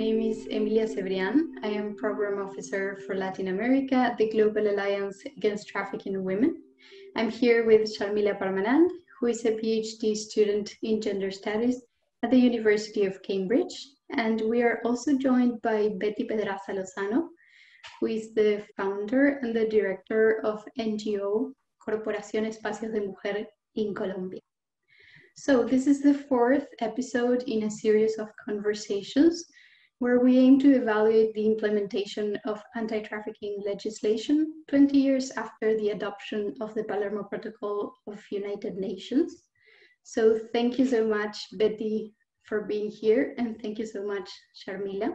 name is Emilia Cebrian. I am Program Officer for Latin America at the Global Alliance Against Trafficking in Women. I'm here with Sharmila Parmanand, who is a PhD student in Gender Studies at the University of Cambridge. And we are also joined by Betty Pedraza Lozano, who is the founder and the director of NGO Corporación Espacios de Mujer in Colombia. So, this is the fourth episode in a series of conversations where we aim to evaluate the implementation of anti-trafficking legislation 20 years after the adoption of the Palermo Protocol of United Nations. So thank you so much, Betty, for being here, and thank you so much, Sharmila.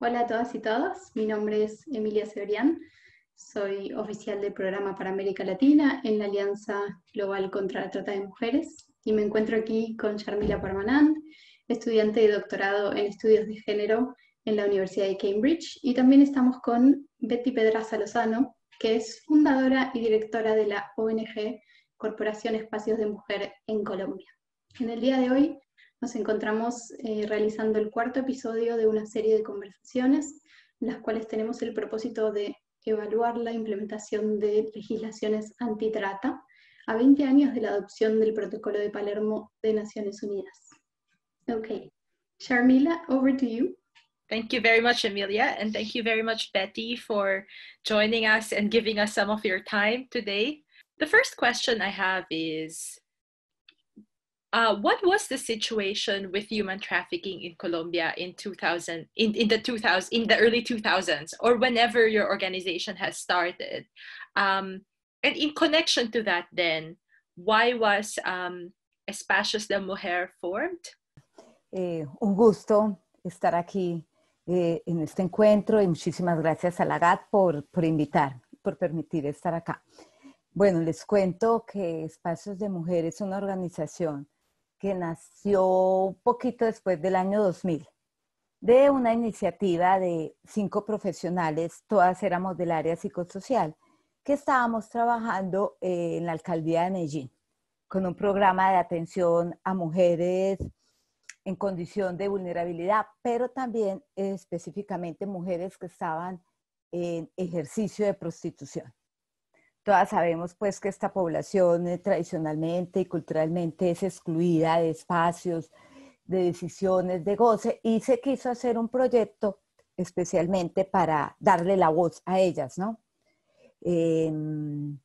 Hola a todas y todos, mi nombre es Emilia Severian, soy oficial del programa para América Latina en la Alianza Global contra la Trata de Mujeres y me encuentro aquí con Sharmila Parmanand, estudiante de doctorado en estudios de género en la Universidad de Cambridge. Y también estamos con Betty Pedraza Lozano, que es fundadora y directora de la ONG Corporación Espacios de Mujer en Colombia. En el día de hoy nos encontramos eh, realizando el cuarto episodio de una serie de conversaciones, en las cuales tenemos el propósito de evaluar la implementación de legislaciones antitrata a 20 años de la adopción del Protocolo de Palermo de Naciones Unidas. Okay, Sharmila, over to you. Thank you very much, Amelia, and thank you very much, Betty, for joining us and giving us some of your time today. The first question I have is uh, What was the situation with human trafficking in Colombia in 2000, in, in, the 2000, in the early 2000s, or whenever your organization has started? Um, and in connection to that, then, why was um, Espacios de Mujer formed? Eh, un gusto estar aquí eh, en este encuentro y muchísimas gracias a la GAT por, por invitar, por permitir estar acá. Bueno, les cuento que Espacios de Mujeres es una organización que nació un poquito después del año 2000 de una iniciativa de cinco profesionales, todas éramos del área psicosocial, que estábamos trabajando en la alcaldía de Medellín con un programa de atención a mujeres en condición de vulnerabilidad, pero también específicamente mujeres que estaban en ejercicio de prostitución. Todas sabemos pues que esta población eh, tradicionalmente y culturalmente es excluida de espacios, de decisiones, de goce, y se quiso hacer un proyecto especialmente para darle la voz a ellas, ¿no? Em,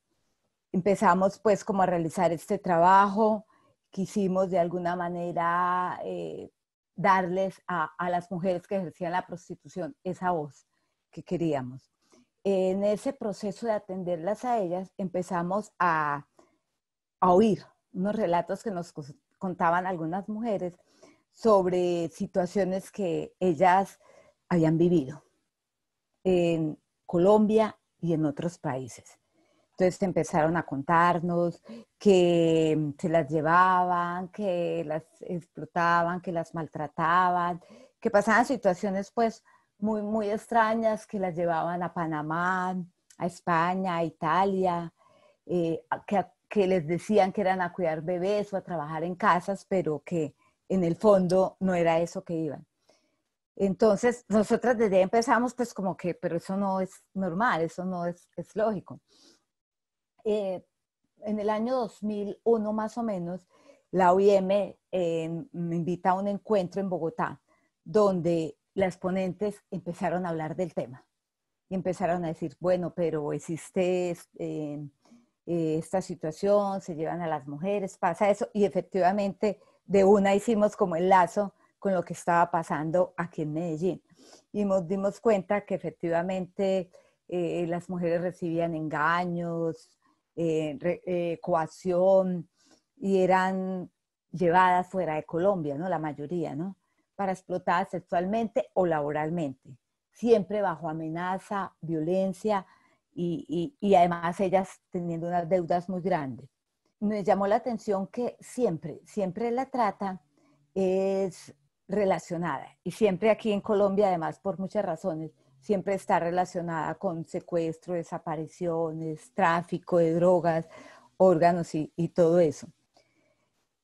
empezamos pues como a realizar este trabajo, quisimos de alguna manera eh, darles a, las mujeres que ejercían la prostitución esa voz que queríamos. En ese proceso de atenderlas a ellas empezamos a, a oír unos relatos que nos contaban algunas mujeres sobre situaciones que ellas habían vivido en Colombia y en otros países. Entonces empezaron a contarnos que mm, se las llevaban, que las explotaban, que las maltrataban, que pasaban situaciones pues muy, muy extrañas, que las llevaban a Panamá, a España, a Italia, eh, que, les decían que eran a cuidar bebés o a trabajar en casas, pero que en el fondo no era eso que iban. Entonces, nosotras desde ahí empezamos pues como que, pero eso no es normal, eso no es lógico. Eh, en el año 2001 más o menos, la OIM eh, me invita a un encuentro en Bogotá, donde las ponentes empezaron a hablar del tema y empezaron a decir, bueno, pero existe eh, esta situación, se llevan a las mujeres, pasa eso, y efectivamente de una hicimos como el lazo con lo que estaba pasando aquí en Medellín. Y nos dimos cuenta que efectivamente las mujeres recibían engaños, eh, eh, coacción y eran llevadas fuera de Colombia, ¿no? La mayoría, ¿no? Para explotar sexualmente o laboralmente, siempre bajo amenaza, violencia y, y, y además ellas teniendo unas deudas muy grandes. Me llamó la atención que siempre, siempre la trata es relacionada y siempre aquí en Colombia, además por muchas razones, siempre está relacionada con secuestro, desapariciones, tráfico de drogas, órganos y, todo eso.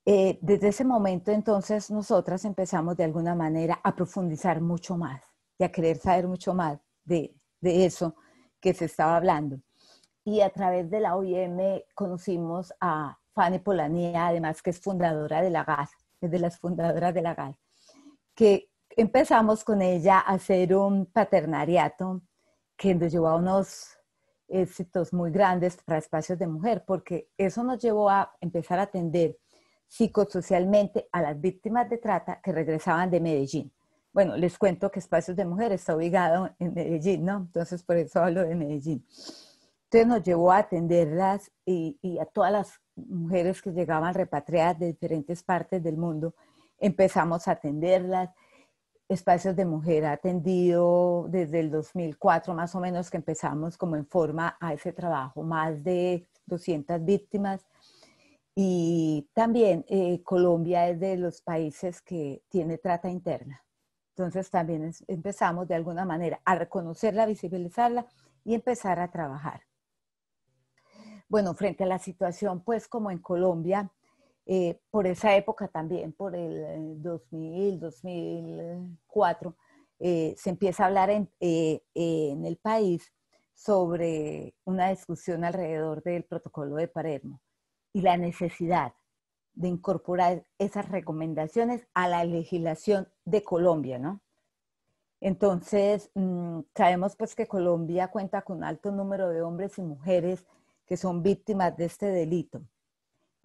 Eh, desde ese momento entonces nosotras empezamos de alguna manera a profundizar mucho más y a querer saber mucho más de, de eso que se estaba hablando. Y a través de la OIM conocimos a Fanny Polanía, además que es fundadora de la GAS, es de las fundadoras de la GAS, que empezamos con ella a hacer un paternariato que nos llevó a unos éxitos muy grandes para espacios de mujer, porque eso nos llevó a empezar a atender psicosocialmente a las víctimas de trata que regresaban de Medellín. Bueno, les cuento que Espacios de Mujer está ubicado en Medellín, ¿no? Entonces, por eso hablo de Medellín. Entonces nos llevó a atenderlas y, y a todas las mujeres que llegaban repatriadas de diferentes partes del mundo, empezamos a atenderlas, espacios de mujer ha atendido desde el 2004 más o menos que empezamos como en forma a ese trabajo, más de 200 víctimas. Y también eh, Colombia es de los países que tiene trata interna. Entonces también empezamos de alguna manera a reconocerla, visibilizarla y empezar a trabajar. Bueno, frente a la situación, pues como en Colombia, eh, por esa época también, por el 2000, eh, 2004, eh, se empieza a hablar en, el país sobre una discusión alrededor del protocolo de Palermo y la necesidad de incorporar esas recomendaciones a la legislación de Colombia, ¿no? Entonces, mm, sabemos pues, que Colombia cuenta con un alto número de hombres y mujeres que son víctimas de este delito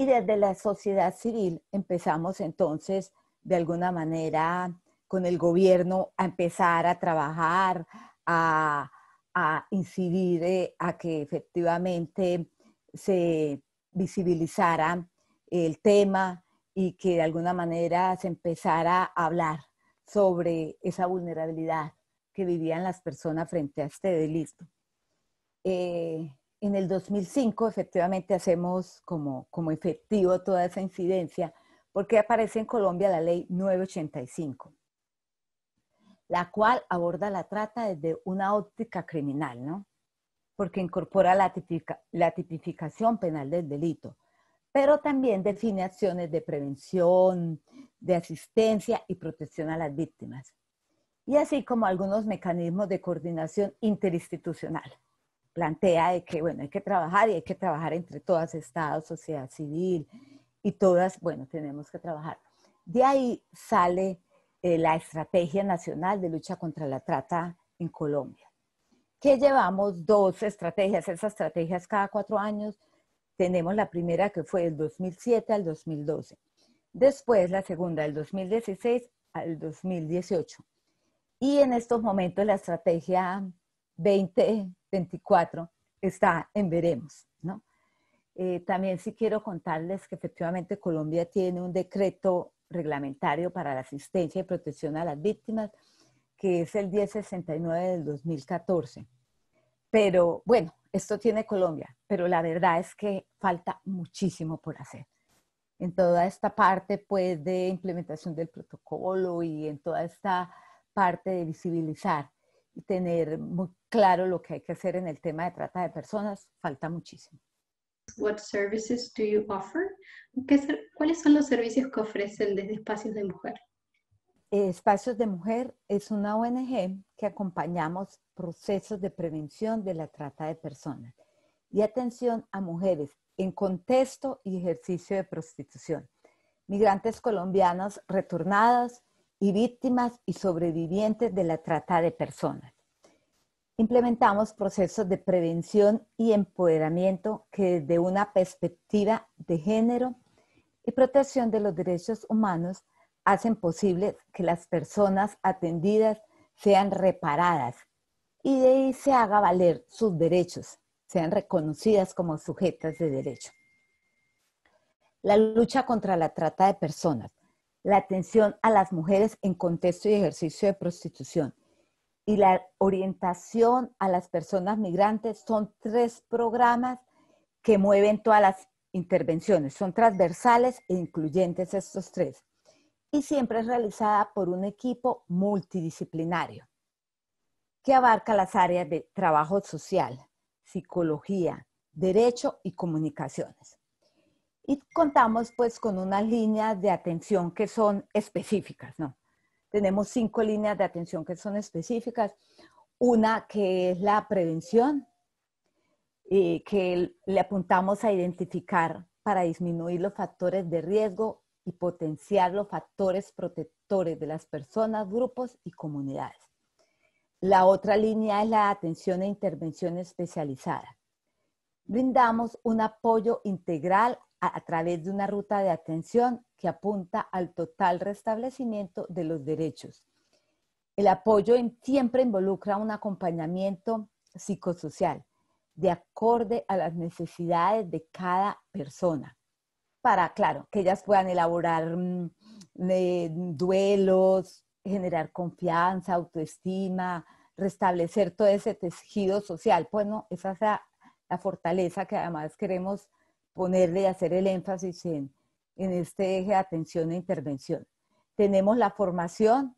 y desde la sociedad civil empezamos entonces, de alguna manera, con el gobierno a empezar a trabajar, a, incidir, eh, a que efectivamente se visibilizara el tema y que de alguna manera se empezara a hablar sobre esa vulnerabilidad que vivían las personas frente a este delito. Eh, en el 2005 efectivamente hacemos como, como efectivo toda esa incidencia porque aparece en Colombia la ley 985, la cual aborda la trata desde una óptica criminal, ¿no? Porque incorpora la, la tipificación penal del delito, pero también define acciones de prevención, de asistencia y protección a las víctimas, y así como algunos mecanismos de coordinación interinstitucional plantea de que, bueno, hay que trabajar y hay que trabajar entre todas, Estado, sociedad civil y todas, bueno, tenemos que trabajar. De ahí sale eh, la Estrategia Nacional de Lucha contra la Trata en Colombia, que llevamos dos estrategias, esas estrategias cada cuatro años. Tenemos la primera que fue del 2007 al 2012, después la segunda del 2016 al 2018. Y en estos momentos la estrategia 2024 está en veremos, ¿no? Eh, también sí quiero contarles que efectivamente Colombia tiene un decreto reglamentario para la asistencia y protección a las víctimas, que es el 1069 del 2014. Pero bueno, esto tiene Colombia, pero la verdad es que falta muchísimo por hacer. En toda esta parte pues de implementación del protocolo y en toda esta parte de visibilizar tener muy claro lo que hay que hacer en el tema de trata de personas, falta muchísimo. services do ¿Cuáles son los servicios que ofrecen desde Espacios de Mujer? Espacios de Mujer es una ONG que acompañamos procesos de prevención de la trata de personas y atención a mujeres en contexto y ejercicio de prostitución, migrantes colombianas retornadas, y víctimas y sobrevivientes de la trata de personas. Implementamos procesos de prevención y empoderamiento que desde una perspectiva de género y protección de los derechos humanos hacen posible que las personas atendidas sean reparadas y de ahí se haga valer sus derechos, sean reconocidas como sujetas de derecho. La lucha contra la trata de personas la atención a las mujeres en contexto de ejercicio de prostitución y la orientación a las personas migrantes son tres programas que mueven todas las intervenciones, son transversales e incluyentes estos tres. Y siempre es realizada por un equipo multidisciplinario que abarca las áreas de trabajo social, psicología, derecho y comunicaciones. Y contamos pues con unas líneas de atención que son específicas, ¿no? Tenemos cinco líneas de atención que son específicas. Una que es la prevención, que le apuntamos a identificar para disminuir los factores de riesgo y potenciar los factores protectores de las personas, grupos y comunidades. La otra línea es la atención e intervención especializada. Brindamos un apoyo integral a, través de una ruta de atención que apunta al total restablecimiento de los derechos. El apoyo siempre involucra un acompañamiento psicosocial de acorde a las necesidades de cada persona para, claro, que ellas puedan elaborar mm, eh, duelos, generar confianza, autoestima, restablecer todo ese tejido social. Bueno, pues esa es la fortaleza que además queremos ponerle y hacer el énfasis en, en este eje de atención e intervención. Tenemos la formación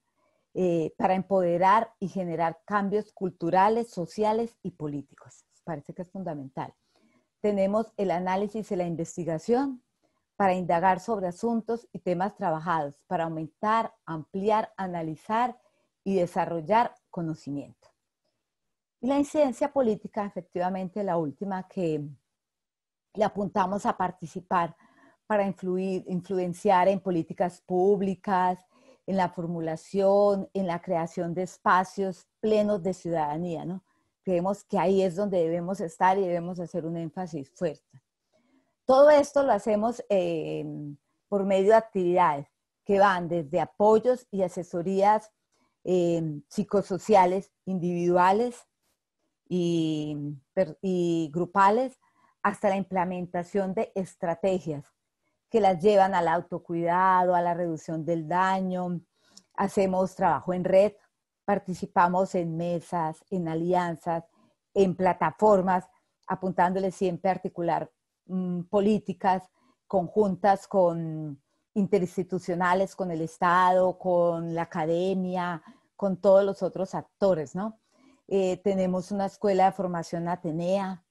eh, para empoderar y generar cambios culturales, sociales y políticos. Parece que es fundamental. Tenemos el análisis y la investigación para indagar sobre asuntos y temas trabajados, para aumentar, ampliar, analizar y desarrollar conocimiento. Y la incidencia política, efectivamente, la última que, le apuntamos a participar para influir, influenciar en políticas públicas, en la formulación, en la creación de espacios plenos de ciudadanía, ¿no? Creemos que ahí es donde debemos estar y debemos hacer un énfasis fuerte. Todo esto lo hacemos eh, por medio de actividades que van desde apoyos y asesorías eh, psicosociales individuales y, y grupales hasta la implementación de estrategias que las llevan al autocuidado, a la reducción del daño. Hacemos trabajo en red, participamos en mesas, en alianzas, en plataformas, apuntándoles siempre a particular mm, políticas conjuntas con interinstitucionales, con el Estado, con la academia, con todos los otros actores, ¿no? Eh, tenemos una escuela de formación Atenea,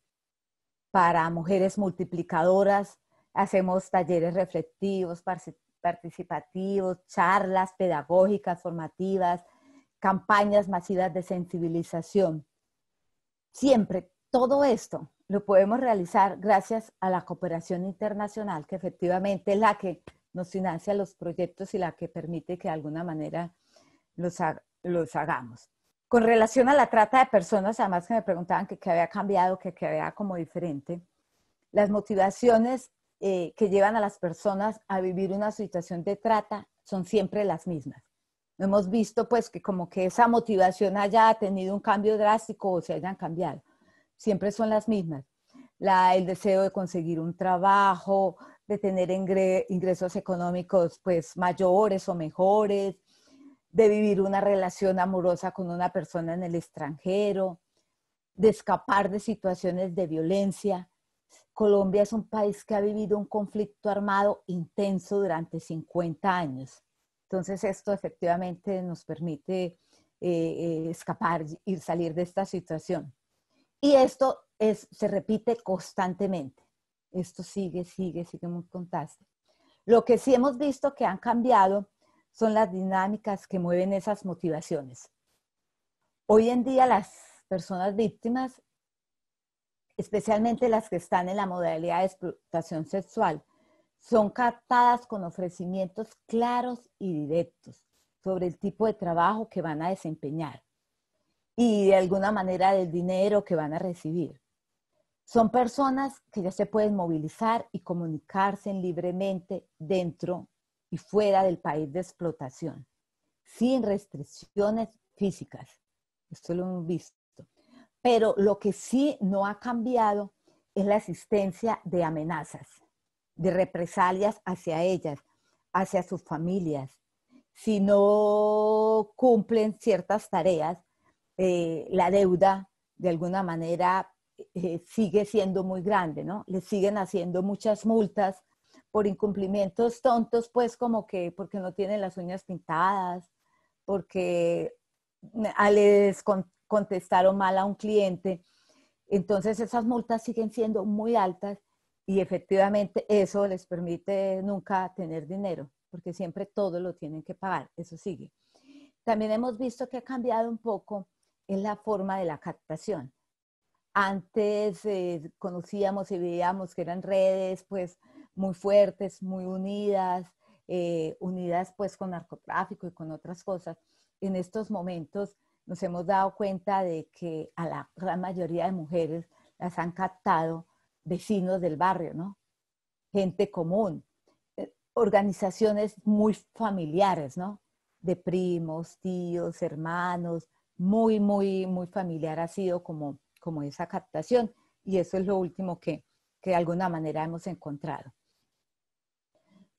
para mujeres multiplicadoras, hacemos talleres reflectivos, participativos, charlas pedagógicas, formativas, campañas masivas de sensibilización. Siempre todo esto lo podemos realizar gracias a la cooperación internacional, que efectivamente es la que nos financia los proyectos y la que permite que de alguna manera los, los hagamos. Con relación a la trata de personas, además que me preguntaban que qué había cambiado, que qué había como diferente, las motivaciones eh, que llevan a las personas a vivir una situación de trata son siempre las mismas. No hemos visto pues que como que esa motivación haya tenido un cambio drástico o se hayan cambiado. Siempre son las mismas. el deseo de conseguir un trabajo, de tener ingresos económicos pues mayores o mejores, de vivir una relación amorosa con una persona en el extranjero, de escapar de situaciones de violencia. Colombia es un país que ha vivido un conflicto armado intenso durante 50 años. Entonces esto efectivamente nos permite eh, eh, escapar y salir de esta situación. Y esto es, se repite constantemente. Esto sigue, sigue, sigue muy contraste. Lo que sí hemos visto que han cambiado son las dinámicas que mueven esas motivaciones. Hoy en día las personas víctimas, especialmente las que están en la modalidad de explotación sexual, son captadas con ofrecimientos claros y directos sobre el tipo de trabajo que van a desempeñar y de alguna manera del dinero que van a recibir. Son personas que ya se pueden movilizar y comunicarse libremente dentro y fuera del país de explotación, sin restricciones físicas. Esto lo hemos visto. Pero lo que sí no ha cambiado es la existencia de amenazas, de represalias hacia ellas, hacia sus familias. Si no cumplen ciertas tareas, eh, la deuda de alguna manera eh, sigue siendo muy grande, ¿no? Le siguen haciendo muchas multas por incumplimientos tontos, pues como que porque no tienen las uñas pintadas, porque les contestaron mal a un cliente. Entonces esas multas siguen siendo muy altas y efectivamente eso les permite nunca tener dinero, porque siempre todo lo tienen que pagar, eso sigue. También hemos visto que ha cambiado un poco en la forma de la captación. Antes eh, conocíamos y veíamos que eran redes, pues muy fuertes, muy unidas, eh, unidas pues con narcotráfico y con otras cosas, en estos momentos nos hemos dado cuenta de que a la gran mayoría de mujeres las han captado vecinos del barrio, ¿no? Gente común, eh, organizaciones muy familiares, ¿no? De primos, tíos, hermanos, muy, muy, muy familiar ha sido como, como esa captación. Y eso es lo último que de alguna manera hemos encontrado.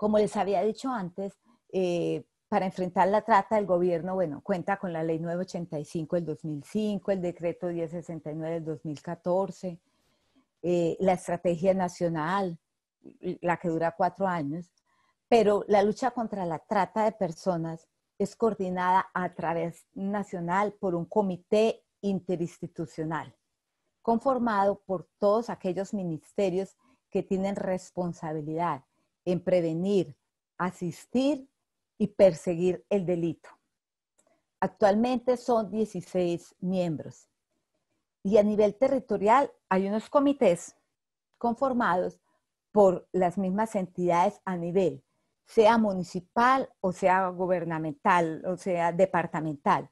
Como les había dicho antes, eh, para enfrentar la trata, el gobierno, bueno, cuenta con la ley 985 del 2005, el decreto 1069 del 2014, eh, la estrategia nacional, la que dura cuatro años, pero la lucha contra la trata de personas es coordinada a través nacional por un comité interinstitucional, conformado por todos aquellos ministerios que tienen responsabilidad en prevenir, asistir y perseguir el delito. Actualmente son 16 miembros. Y a nivel territorial hay unos comités conformados por las mismas entidades a nivel, sea municipal o sea gubernamental o sea departamental,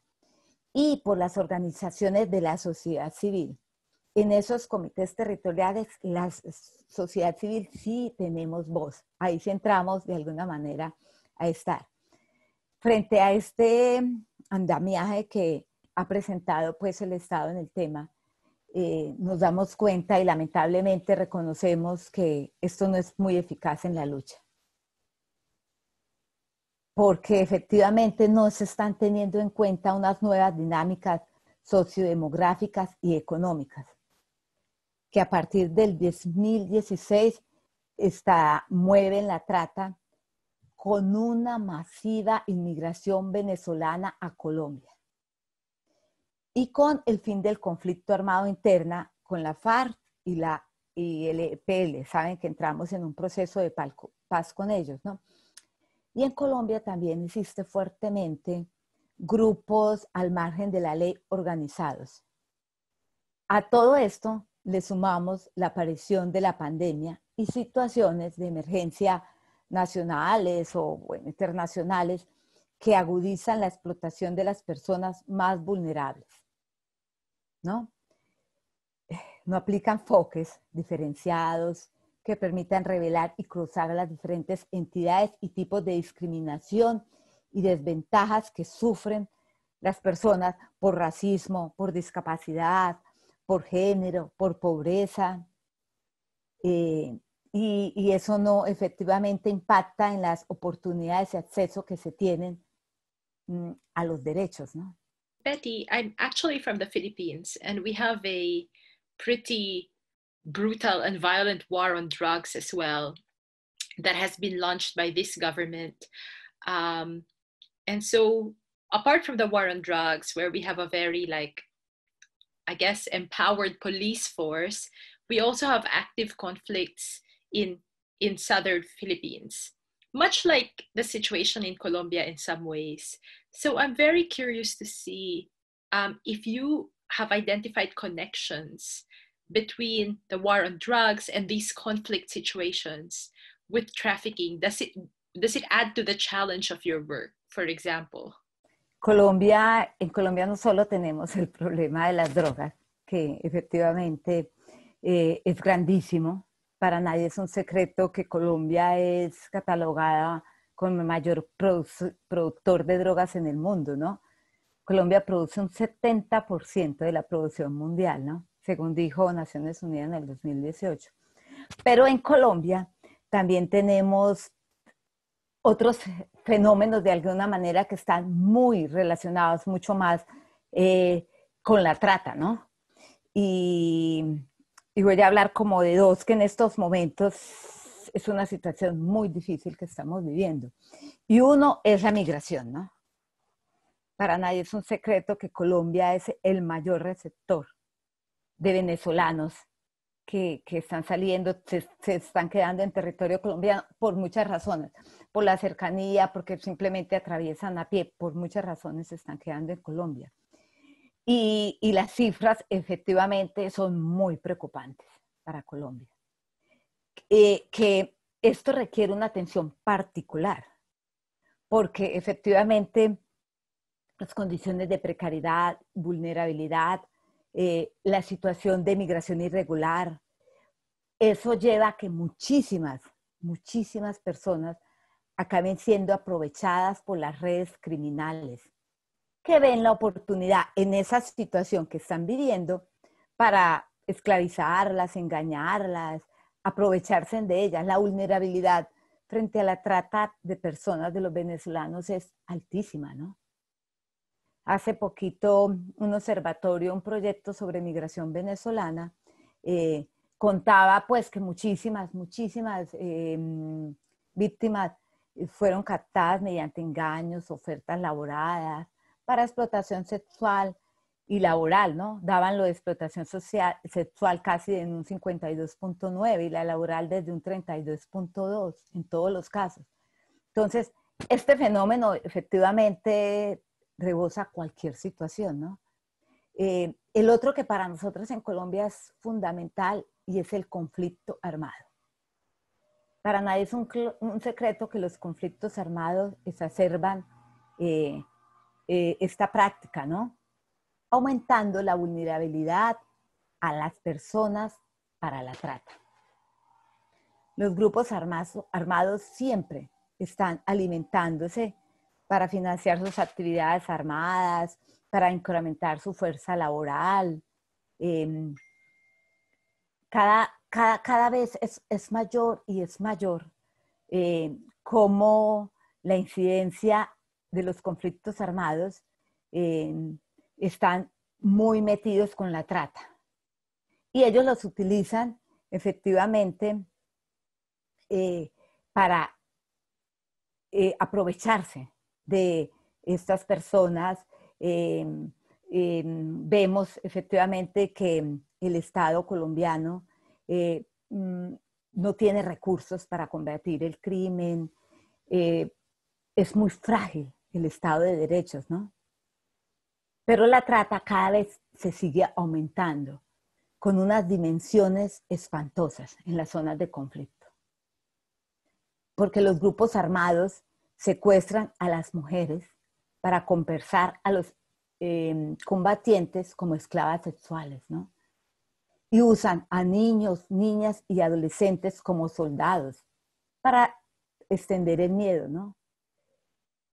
y por las organizaciones de la sociedad civil en esos comités territoriales la sociedad civil sí tenemos voz. Ahí sí entramos de alguna manera a estar. Frente a este andamiaje que ha presentado pues el Estado en el tema, eh, nos damos cuenta y lamentablemente reconocemos que esto no es muy eficaz en la lucha. Porque efectivamente no se están teniendo en cuenta unas nuevas dinámicas sociodemográficas y económicas que a partir del 2016 está, mueven la trata con una masiva inmigración venezolana a Colombia y con el fin del conflicto armado interna con la FARC y la y el EPL. Saben que entramos en un proceso de paz con ellos, ¿no? Y en Colombia también existe fuertemente grupos al margen de la ley organizados. A todo esto, le sumamos la aparición de la pandemia y situaciones de emergencia nacionales o internacionales que agudizan la explotación de las personas más vulnerables. ¿No? No aplican foques diferenciados que permitan revelar y cruzar las diferentes entidades y tipos de discriminación y desventajas que sufren las personas por racismo, por discapacidad, por género, por pobreza, eh, y, y, eso no efectivamente impacta en las oportunidades de acceso que se tienen mm, a los derechos, ¿no? Betty, I'm actually from the Philippines, and we have a pretty brutal and violent war on drugs as well that has been launched by this government. Um, and so, apart from the war on drugs, where we have a very like I guess, empowered police force, we also have active conflicts in, in southern Philippines, much like the situation in Colombia in some ways. So I'm very curious to see um, if you have identified connections between the war on drugs and these conflict situations with trafficking. Does it, does it add to the challenge of your work, for example? Colombia, en Colombia no solo tenemos el problema de las drogas, que efectivamente eh, es grandísimo. Para nadie es un secreto que Colombia es catalogada como el mayor productor de drogas en el mundo, ¿no? Colombia produce un 70% de la producción mundial, ¿no? Según dijo Naciones Unidas en el 2018. Pero en Colombia también tenemos otros fenómenos de alguna manera que están muy relacionados mucho más eh, con la trata, ¿no? Y, y voy a hablar como de dos que en estos momentos es una situación muy difícil que estamos viviendo. Y uno es la migración, ¿no? Para nadie es un secreto que Colombia es el mayor receptor de venezolanos que, están saliendo, se, están quedando en territorio colombiano por muchas razones, por la cercanía, porque simplemente atraviesan a pie, por muchas razones se están quedando en Colombia. Y, las cifras efectivamente son muy preocupantes para Colombia. Eh, que esto requiere una atención particular, porque efectivamente las condiciones de precariedad, vulnerabilidad, eh, la situación de migración irregular. Eso lleva a que muchísimas, muchísimas personas acaben siendo aprovechadas por las redes criminales, que ven la oportunidad en esa situación que están viviendo para esclavizarlas, engañarlas, aprovecharse de ellas. La vulnerabilidad frente a la trata de personas de los venezolanos es altísima, ¿no? hace poquito un observatorio, un proyecto sobre migración venezolana, eh, contaba pues que muchísimas, muchísimas em, víctimas eh, fueron captadas mediante engaños, ofertas laboradas para explotación sexual y laboral, ¿no? Daban lo de explotación social, sexual casi en un 52.9 y la laboral desde un 32.2 en todos los casos. Entonces, este fenómeno efectivamente rebosa cualquier situación, ¿no? Eh, el otro que para nosotros en Colombia es fundamental y es el conflicto armado. Para nadie es un, secreto que los conflictos armados exacerban eh, eh, esta práctica, ¿no? Aumentando la vulnerabilidad a las personas para la trata. Los grupos armados siempre están alimentándose para financiar sus actividades armadas, para incrementar su fuerza laboral. Em, cada, vez es, mayor y es mayor eh, cómo la incidencia de los conflictos armados em, están muy metidos con la trata. Y ellos los utilizan efectivamente eh, para eh, aprovecharse de estas personas, em, em, vemos efectivamente que el Estado colombiano eh, mm, no tiene recursos para combatir el crimen, eh, es muy frágil el Estado de Derechos, ¿no? Pero la trata cada vez se sigue aumentando con unas dimensiones espantosas en las zonas de conflicto. Porque los grupos armados secuestran a las mujeres para conversar a los em, combatientes como esclavas sexuales, ¿no? Y usan a niños, niñas y adolescentes como soldados para extender el miedo, ¿no?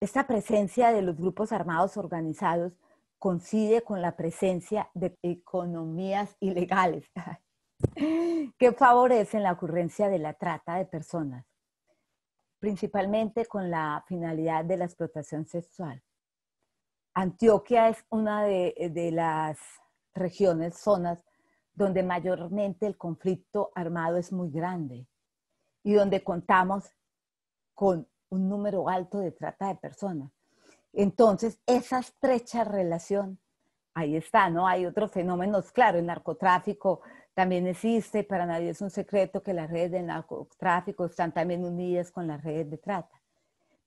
Esta presencia de los grupos armados organizados coincide con la presencia de economías ilegales que favorecen la ocurrencia de la trata de personas principalmente con la finalidad de la explotación sexual. Antioquia es una eh, de, las regiones, zonas, donde mayormente el conflicto armado es muy grande y donde contamos con un número alto de trata de personas. Entonces, esa estrecha relación ahí está, ¿no? Hay otros fenómenos, claro, el narcotráfico también existe, para nadie es un secreto que las redes de narcotráfico están también unidas con las redes de trata.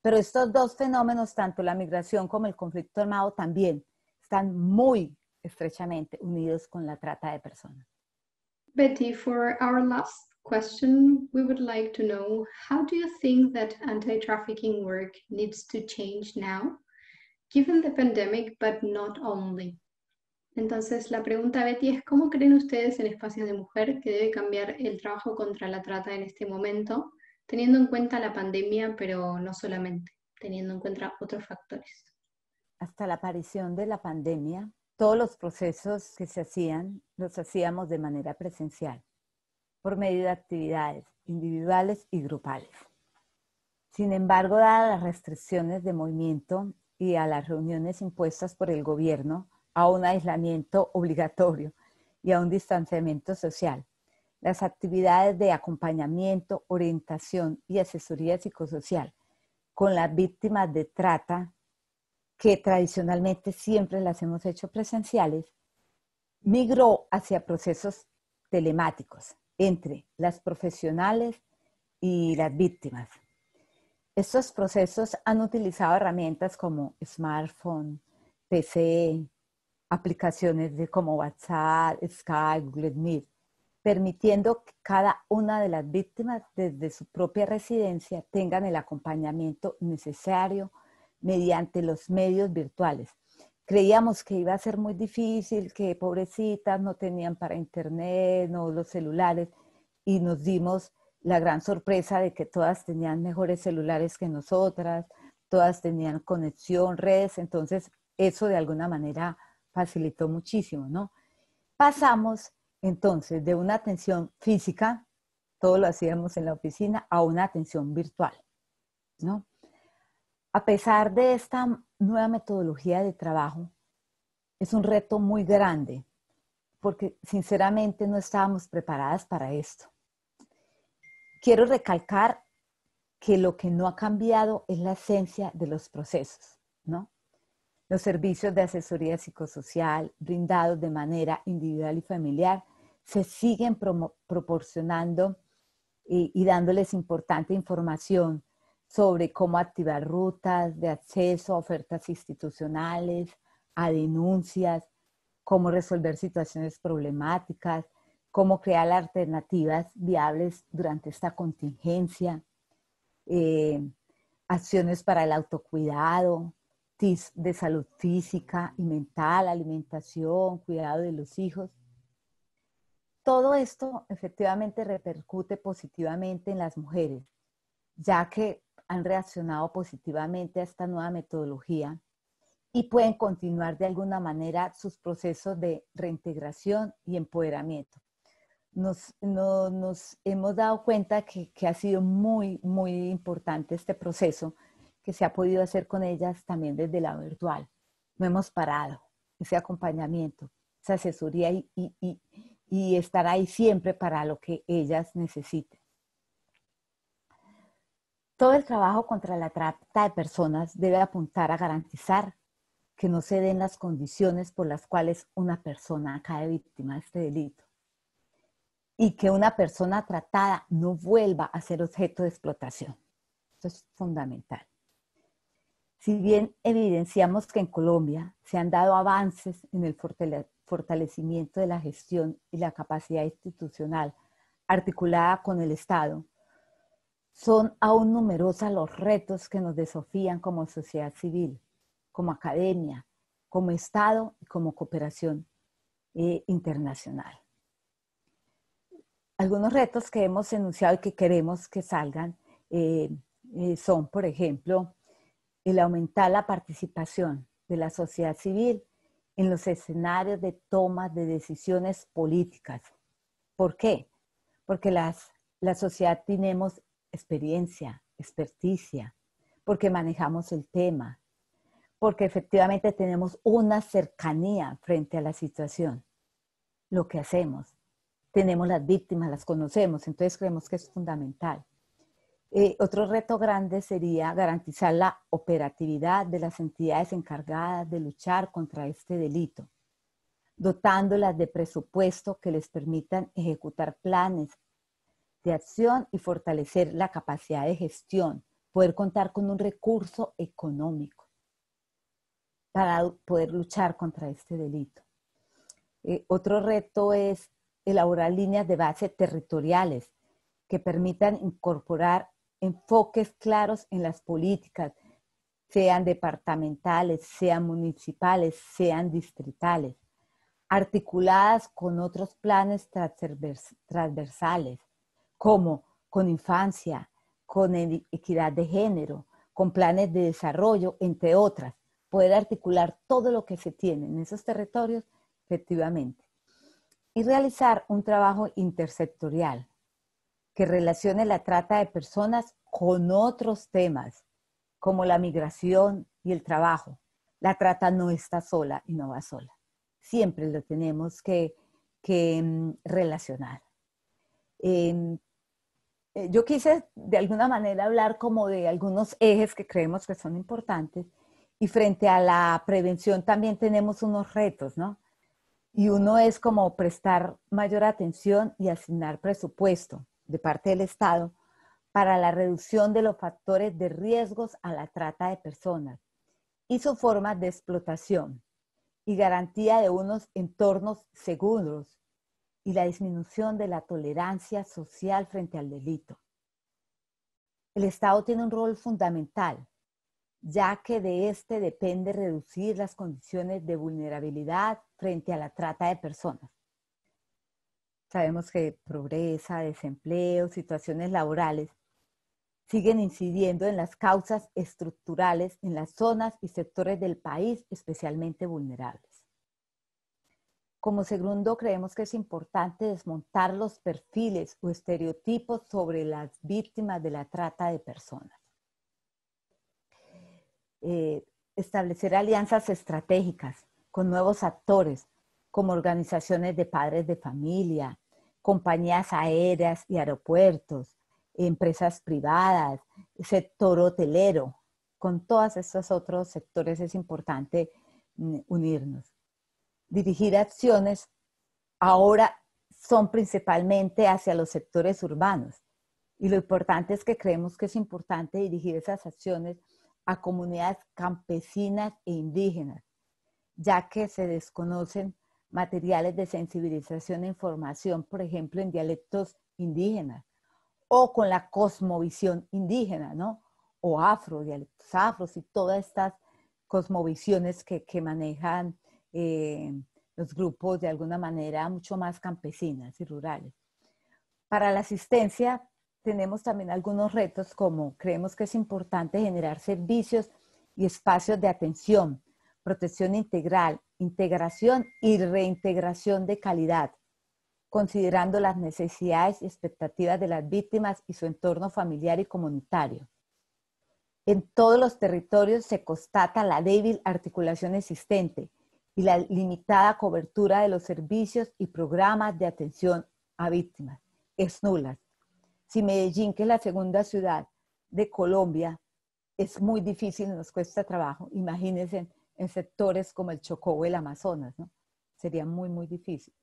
Pero estos dos fenómenos, tanto la migración como el conflicto armado, también están muy estrechamente unidos con la trata de personas. Betty, for our last question, we would like to know how do you think that anti trafficking work needs to change now, given the pandemic, but not only? Entonces, la pregunta, Betty, es ¿cómo creen ustedes en espacio de mujer que debe cambiar el trabajo contra la trata en este momento, teniendo en cuenta la pandemia, pero no solamente, teniendo en cuenta otros factores? Hasta la aparición de la pandemia, todos los procesos que se hacían los hacíamos de manera presencial, por medio de actividades individuales y grupales. Sin embargo, dadas las restricciones de movimiento y a las reuniones impuestas por el gobierno, a un aislamiento obligatorio y a un distanciamiento social. Las actividades de acompañamiento, orientación y asesoría psicosocial con las víctimas de trata, que tradicionalmente siempre las hemos hecho presenciales, migró hacia procesos telemáticos entre las profesionales y las víctimas. Estos procesos han utilizado herramientas como smartphone, PC, aplicaciones de como WhatsApp, Skype, Google Meet, permitiendo que cada una de las víctimas desde su propia residencia tengan el acompañamiento necesario mediante los medios virtuales. Creíamos que iba a ser muy difícil, que pobrecitas no tenían para internet, no los celulares, y nos dimos la gran sorpresa de que todas tenían mejores celulares que nosotras, todas tenían conexión, redes, entonces eso de alguna manera facilitó muchísimo, ¿no? Pasamos entonces de una atención física, todo lo hacíamos en la oficina, a una atención virtual, ¿no? A pesar de esta nueva metodología de trabajo, es un reto muy grande, porque sinceramente no estábamos preparadas para esto. Quiero recalcar que lo que no ha cambiado es la esencia de los procesos, ¿no? Los servicios de asesoría psicosocial brindados de manera individual y familiar se siguen proporcionando y, dándoles importante información sobre cómo activar rutas de acceso a ofertas institucionales, a denuncias, cómo resolver situaciones problemáticas, cómo crear alternativas viables durante esta contingencia, eh, acciones para el autocuidado, de salud física y mental, alimentación, cuidado de los hijos. Todo esto efectivamente repercute positivamente en las mujeres, ya que han reaccionado positivamente a esta nueva metodología y pueden continuar de alguna manera sus procesos de reintegración y empoderamiento. Nos, hemos dado cuenta que ha sido muy, muy importante este proceso que se ha podido hacer con ellas también desde la virtual. No hemos parado ese acompañamiento, esa asesoría y, y, estar ahí siempre para lo que ellas necesiten. Todo el trabajo contra la trata de personas debe apuntar a garantizar que no se den las condiciones por las cuales una persona cae víctima de este delito y que una persona tratada no vuelva a ser objeto de explotación. Esto es fundamental. Si bien evidenciamos que en Colombia se han dado avances en el fortalecimiento de la gestión y la capacidad institucional articulada con el Estado, son aún numerosos los retos que nos desafían como sociedad civil, como academia, como Estado y como cooperación eh, internacional. Algunos retos que hemos enunciado y que queremos que salgan eh, eh, son, por ejemplo, el aumentar la participación de la sociedad civil en los escenarios de toma de decisiones políticas. ¿Por qué? Porque las, la sociedad tenemos experiencia, experticia, porque manejamos el tema, porque efectivamente tenemos una cercanía frente a la situación. Lo que hacemos, tenemos las víctimas, las conocemos, entonces creemos que es fundamental. Eh, otro reto grande sería garantizar la operatividad de las entidades encargadas de luchar contra este delito, dotándolas de presupuesto que les permitan ejecutar planes de acción y fortalecer la capacidad de gestión, poder contar con un recurso económico para poder luchar contra este delito. Eh, otro reto es elaborar líneas de base territoriales que permitan incorporar enfoques claros en las políticas, sean departamentales, sean municipales, sean distritales, articuladas con otros planes transversales, como con infancia, con equidad de género, con planes de desarrollo, entre otras, poder articular todo lo que se tiene en esos territorios efectivamente. Y realizar un trabajo intersectorial que relacione la trata de personas con otros temas, como la migración y el trabajo. La trata no está sola y no va sola. Siempre lo tenemos que, mm, relacionar. Em, eh, yo quise de alguna manera hablar como de algunos ejes que creemos que son importantes y frente a la prevención también tenemos unos retos, ¿no? Y uno es como prestar mayor atención y asignar presupuesto de parte del Estado para la reducción de los factores de riesgos a la trata de personas y su forma de explotación y garantía de unos entornos seguros y la disminución de la tolerancia social frente al delito. El Estado tiene un rol fundamental, ya que de este depende reducir las condiciones de vulnerabilidad frente a la trata de personas sabemos que pobreza, desempleo, situaciones laborales siguen incidiendo en las causas estructurales en las zonas y sectores del país especialmente vulnerables. Como segundo, creemos que es importante desmontar los perfiles o estereotipos sobre las víctimas de la trata de personas. Eh, establecer alianzas estratégicas con nuevos actores como organizaciones de padres de familia, compañías aéreas y aeropuertos, empresas privadas, sector hotelero. Con todos estos otros sectores es importante mm, unirnos. Dirigir acciones ahora son principalmente hacia los sectores urbanos. Y lo importante es que creemos que es importante dirigir esas acciones a comunidades campesinas e indígenas, ya que se desconocen materiales de sensibilización e información, por ejemplo, en dialectos indígenas, o con la cosmovisión indígena, ¿no? O afro, dialectos afros y todas estas cosmovisiones que, manejan eh, los grupos de alguna manera mucho más campesinas y rurales. Para la asistencia tenemos también algunos retos como creemos que es importante generar servicios y espacios de atención, protección integral, integración y reintegración de calidad, considerando las necesidades y expectativas de las víctimas y su entorno familiar y comunitario. En todos los territorios se constata la débil articulación existente y la limitada cobertura de los servicios y programas de atención a víctimas. Es nula. Si Medellín, que es la segunda ciudad de Colombia, es muy difícil, nos cuesta trabajo. Imagínense en sectores como el Chocó o el Amazonas, ¿no? Sería muy, muy difícil.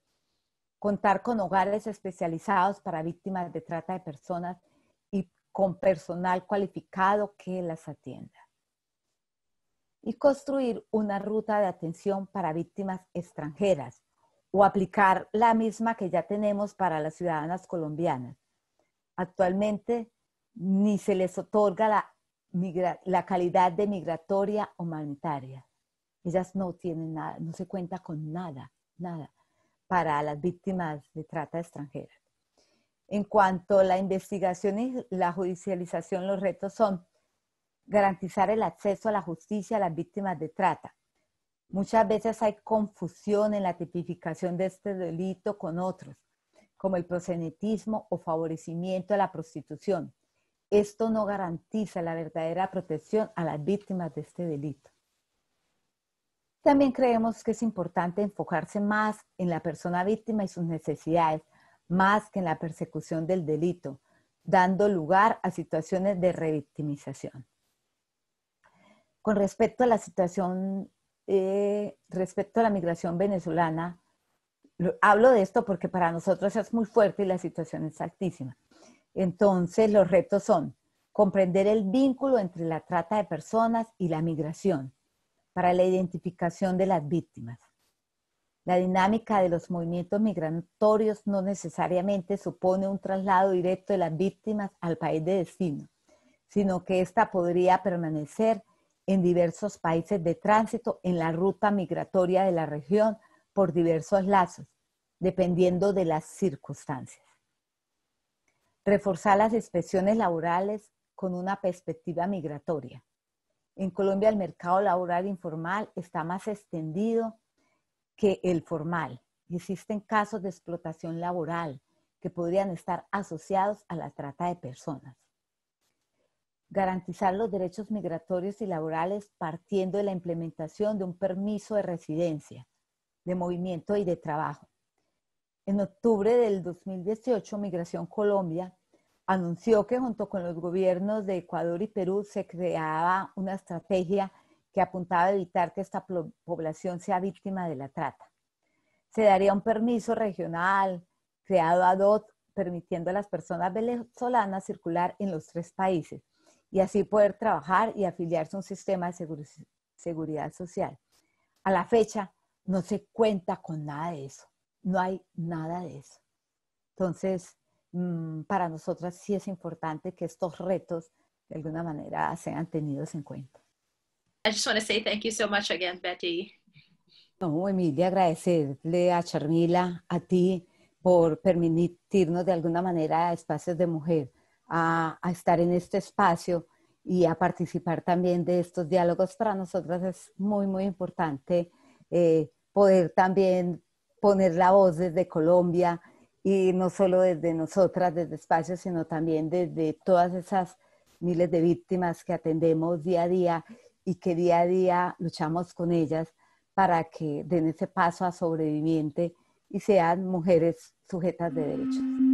Contar con hogares especializados para víctimas de trata de personas y con personal cualificado que las atienda. Y construir una ruta de atención para víctimas extranjeras o aplicar la misma que ya tenemos para las ciudadanas colombianas. Actualmente ni se les otorga la, la calidad de migratoria humanitaria. Ellas no tienen nada, no se cuenta con nada, nada para las víctimas de trata extranjera. En cuanto a la investigación y la judicialización, los retos son garantizar el acceso a la justicia a las víctimas de trata. Muchas veces hay confusión en la tipificación de este delito con otros, como el prosenetismo o favorecimiento a la prostitución. Esto no garantiza la verdadera protección a las víctimas de este delito. También creemos que es importante enfocarse más en la persona víctima y sus necesidades, más que en la persecución del delito, dando lugar a situaciones de revictimización. Con respecto a la situación, eh, respecto a la migración venezolana, hablo de esto porque para nosotros es muy fuerte y la situación es altísima. Entonces, los retos son comprender el vínculo entre la trata de personas y la migración, para la identificación de las víctimas. La dinámica de los movimientos migratorios no necesariamente supone un traslado directo de las víctimas al país de destino, sino que ésta podría permanecer en diversos países de tránsito en la ruta migratoria de la región por diversos lazos, dependiendo de las circunstancias. Reforzar las inspecciones laborales con una perspectiva migratoria. En Colombia el mercado laboral informal está más extendido que el formal. Existen casos de explotación laboral que podrían estar asociados a la trata de personas. Garantizar los derechos migratorios y laborales partiendo de la implementación de un permiso de residencia, de movimiento y de trabajo. En octubre del 2018, Migración Colombia anunció que junto con los gobiernos de Ecuador y Perú se creaba una estrategia que apuntaba a evitar que esta población sea víctima de la trata. Se daría un permiso regional creado a DOT permitiendo a las personas venezolanas circular en los tres países y así poder trabajar y afiliarse a un sistema de seguridad social. A la fecha no se cuenta con nada de eso, no hay nada de eso. Entonces, Mm, para nosotras sí es importante que estos retos de alguna manera sean tenidos en cuenta. I just want to say thank you so much again, Betty. No, Emilia, agradecerle a Charmila, a ti, por permitirnos de alguna manera a espacios de mujer a, estar en este espacio y a participar también de estos diálogos. Para nosotras es muy, muy importante eh, poder también poner la voz desde Colombia, y no solo desde nosotras, desde Espacio, sino también desde todas esas miles de víctimas que atendemos día a día y que día a día luchamos con ellas para que den ese paso a sobreviviente y sean mujeres sujetas de derechos.